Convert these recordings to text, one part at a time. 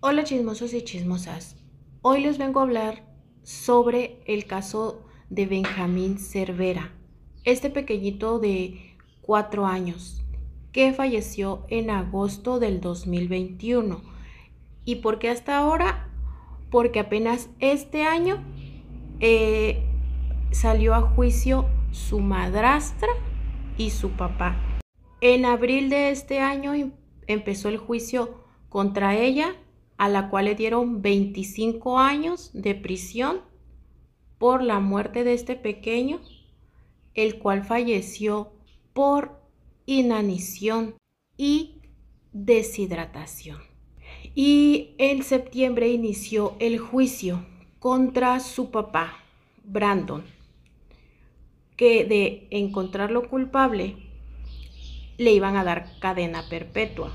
Hola chismosos y chismosas. Hoy les vengo a hablar sobre el caso de Benjamín Cervera, este pequeñito de cuatro años que falleció en agosto del 2021. ¿Y por qué hasta ahora? Porque apenas este año eh, salió a juicio su madrastra y su papá. En abril de este año em-, empezó el juicio contra ella a la cual le dieron 25 años de prisión por la muerte de este pequeño, el cual falleció por inanición y deshidratación. Y en septiembre inició el juicio contra su papá, Brandon, que de encontrarlo culpable le iban a dar cadena perpetua.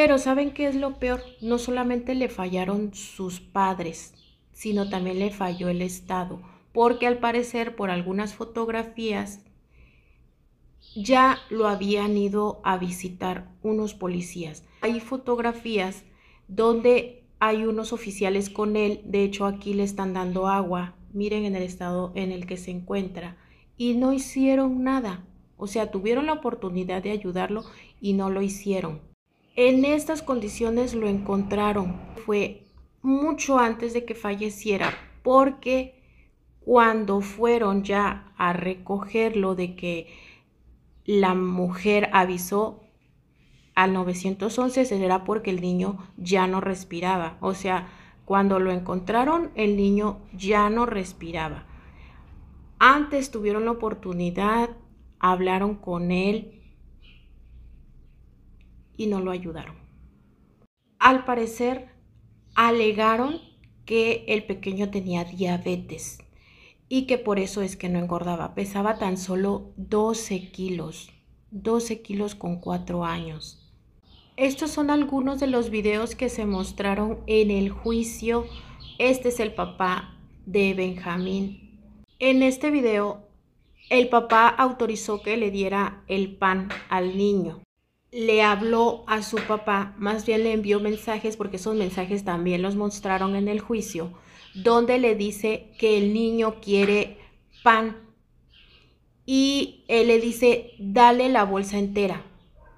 Pero ¿saben qué es lo peor? No solamente le fallaron sus padres, sino también le falló el Estado, porque al parecer por algunas fotografías ya lo habían ido a visitar unos policías. Hay fotografías donde hay unos oficiales con él, de hecho aquí le están dando agua, miren en el estado en el que se encuentra, y no hicieron nada, o sea, tuvieron la oportunidad de ayudarlo y no lo hicieron. En estas condiciones lo encontraron. Fue mucho antes de que falleciera, porque cuando fueron ya a recogerlo de que la mujer avisó al 911, será porque el niño ya no respiraba. O sea, cuando lo encontraron, el niño ya no respiraba. Antes tuvieron la oportunidad, hablaron con él, y no lo ayudaron. Al parecer, alegaron que el pequeño tenía diabetes y que por eso es que no engordaba. Pesaba tan solo 12 kilos, 12 kilos con 4 años. Estos son algunos de los videos que se mostraron en el juicio. Este es el papá de Benjamín. En este video, el papá autorizó que le diera el pan al niño le habló a su papá, más bien le envió mensajes, porque esos mensajes también los mostraron en el juicio, donde le dice que el niño quiere pan. Y él le dice, dale la bolsa entera,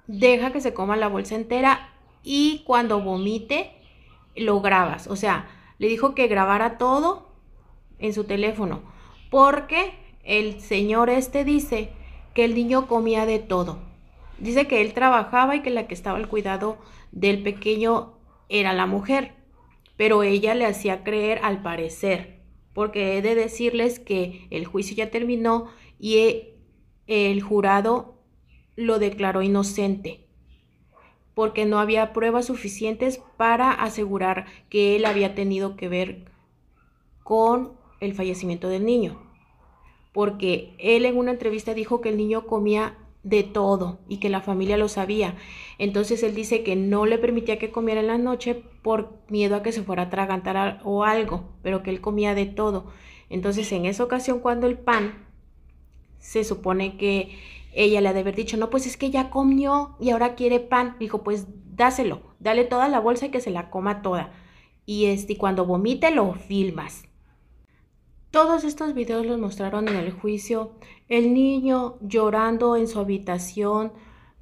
deja que se coma la bolsa entera y cuando vomite, lo grabas. O sea, le dijo que grabara todo en su teléfono, porque el señor este dice que el niño comía de todo Dice que él trabajaba y que la que estaba al cuidado del pequeño era la mujer, pero ella le hacía creer al parecer, porque he de decirles que el juicio ya terminó y el jurado lo declaró inocente, porque no había pruebas suficientes para asegurar que él había tenido que ver con el fallecimiento del niño, porque él en una entrevista dijo que el niño comía de todo y que la familia lo sabía. Entonces él dice que no le permitía que comiera en la noche por miedo a que se fuera a atragantar o algo, pero que él comía de todo. Entonces en esa ocasión cuando el pan, se supone que ella le ha de haber dicho, no, pues es que ya comió y ahora quiere pan. Dijo, pues dáselo, dale toda la bolsa y que se la coma toda. Y este, cuando vomite lo filmas. Todos estos videos los mostraron en el juicio el niño llorando en su habitación,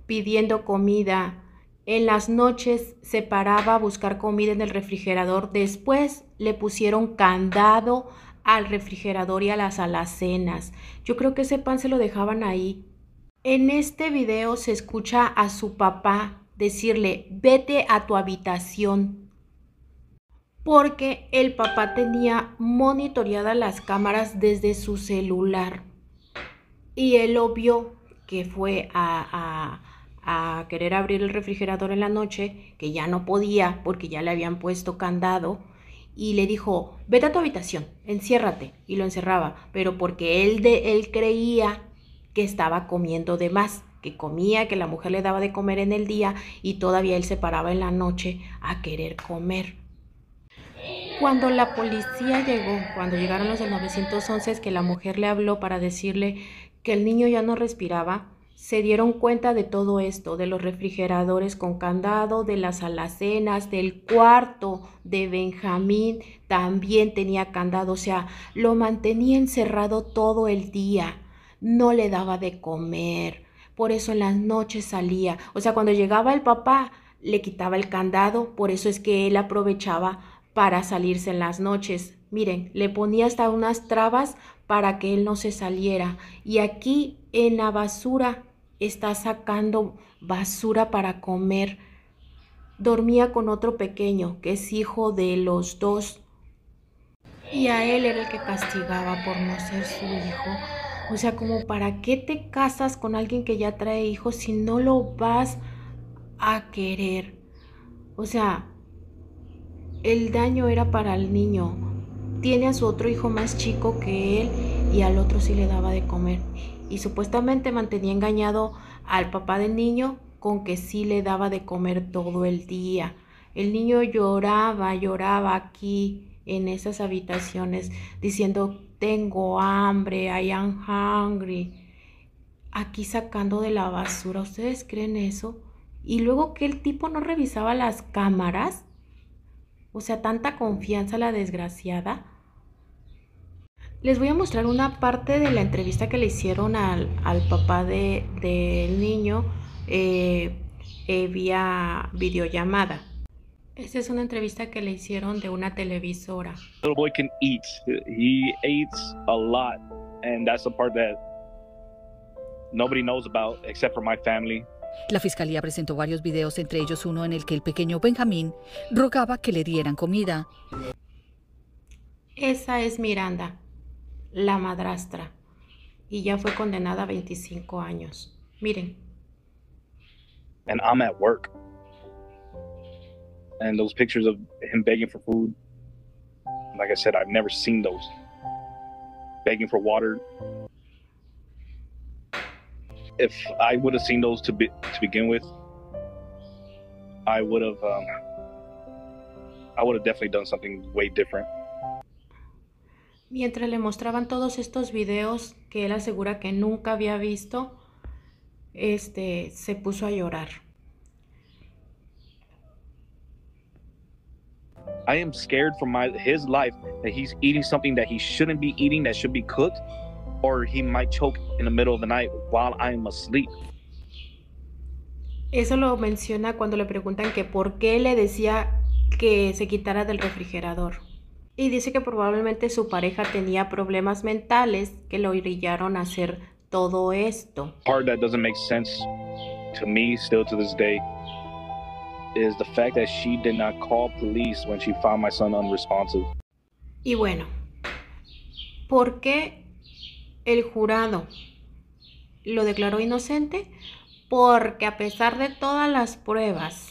pidiendo comida. En las noches se paraba a buscar comida en el refrigerador. Después le pusieron candado al refrigerador y a las alacenas. Yo creo que ese pan se lo dejaban ahí. En este video se escucha a su papá decirle, vete a tu habitación. Porque el papá tenía monitoreadas las cámaras desde su celular. Y él obvio que fue a, a, querer abrir el refrigerador en la noche, que ya no podía porque ya le habían puesto candado, y le dijo, vete a tu habitación, enciérrate, y lo encerraba, pero porque él, de, él creía que estaba comiendo de más que comía, que la mujer le daba de comer en el día y todavía él se paraba en la noche a querer comer. Cuando la policía llegó, cuando llegaron los del 911, que la mujer le habló para decirle que el niño ya no respiraba, se dieron cuenta de todo esto, de los refrigeradores con candado, de las alacenas, del cuarto de Benjamín, también tenía candado, o sea, lo mantenía encerrado todo el día, no le daba de comer, por eso en las noches salía, o sea, cuando llegaba el papá, le quitaba el candado, por eso es que él aprovechaba para salirse en las noches. Miren, le ponía hasta unas trabas para que él no se saliera. Y aquí en la basura está sacando basura para comer. Dormía con otro pequeño, que es hijo de los dos. Y a él era el que castigaba por no ser su hijo. O sea, como para qué te casas con alguien que ya trae hijos si no lo vas a querer. O sea, el daño era para el niño. Tiene a su otro hijo más chico que él y al otro sí le daba de comer. Y supuestamente mantenía engañado al papá del niño con que sí le daba de comer todo el día. El niño lloraba, lloraba aquí en esas habitaciones diciendo tengo hambre, I am hungry. Aquí sacando de la basura, ¿ustedes creen eso? Y luego que el tipo no revisaba las cámaras o sea, tanta confianza la desgraciada. Les voy a mostrar una parte de la entrevista que le hicieron al, papá del de, niño eh, eh, vía videollamada. Esta es una entrevista que le hicieron de una televisora. Little boy can eat. He eats a lot, and that's part that nobody knows about except for my family. La fiscalía presentó varios videos, entre ellos uno en el que el pequeño Benjamín rogaba que le dieran comida. Esa es Miranda, la madrastra, y ya fue condenada a 25 años. Miren. And I'm at work. And those pictures of him begging for food, like I said, I've never seen those. Begging for water, if I would have seen those to be to begin with, I would have um, I would have definitely done something way different. Mientras le mostraban todos estos videos que él asegura que nunca había visto, este se puso a llorar. I am scared for my his life that he's eating something that he shouldn't be eating that should be cooked or he might choke in the middle of the night while I'm asleep. Eso lo menciona cuando le preguntan que por qué le decía que se quitara del refrigerador. Y dice que probablemente su pareja tenía problemas mentales que lo orillaron a hacer todo esto. Part that doesn't make sense to me still to this day is the fact that she did not call police when she found my son unresponsive. Y bueno, ¿por qué el jurado lo declaró inocente porque a pesar de todas las pruebas,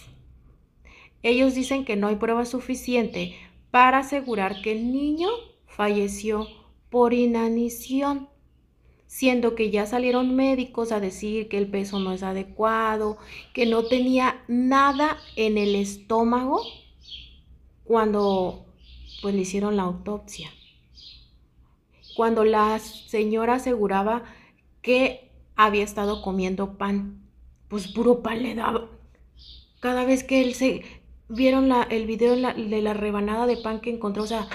ellos dicen que no hay prueba suficiente para asegurar que el niño falleció por inanición, siendo que ya salieron médicos a decir que el peso no es adecuado, que no tenía nada en el estómago cuando pues le hicieron la autopsia cuando la señora aseguraba que había estado comiendo pan. Pues puro pan le daba. Cada vez que él se... Vieron la, el video de la rebanada de pan que encontró, o sea,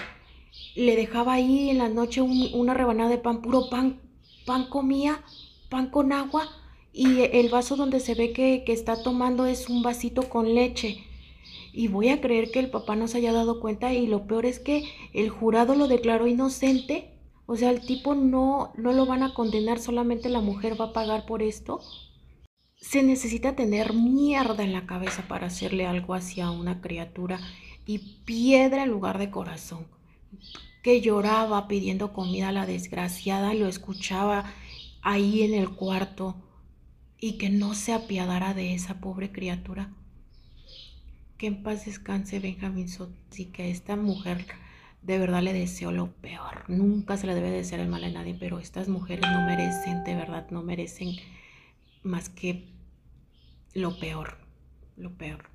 le dejaba ahí en la noche una rebanada de pan, puro pan, pan comía, pan con agua y el vaso donde se ve que, que está tomando es un vasito con leche. Y voy a creer que el papá no se haya dado cuenta y lo peor es que el jurado lo declaró inocente o sea, el tipo no, no lo van a condenar, solamente la mujer va a pagar por esto. Se necesita tener mierda en la cabeza para hacerle algo hacia una criatura y piedra en lugar de corazón. Que lloraba pidiendo comida a la desgraciada, lo escuchaba ahí en el cuarto y que no se apiadara de esa pobre criatura. Que en paz descanse Benjamín y que esta mujer de verdad le deseo lo peor. Nunca se le debe desear el mal a nadie, pero estas mujeres no merecen, de verdad, no merecen más que lo peor, lo peor.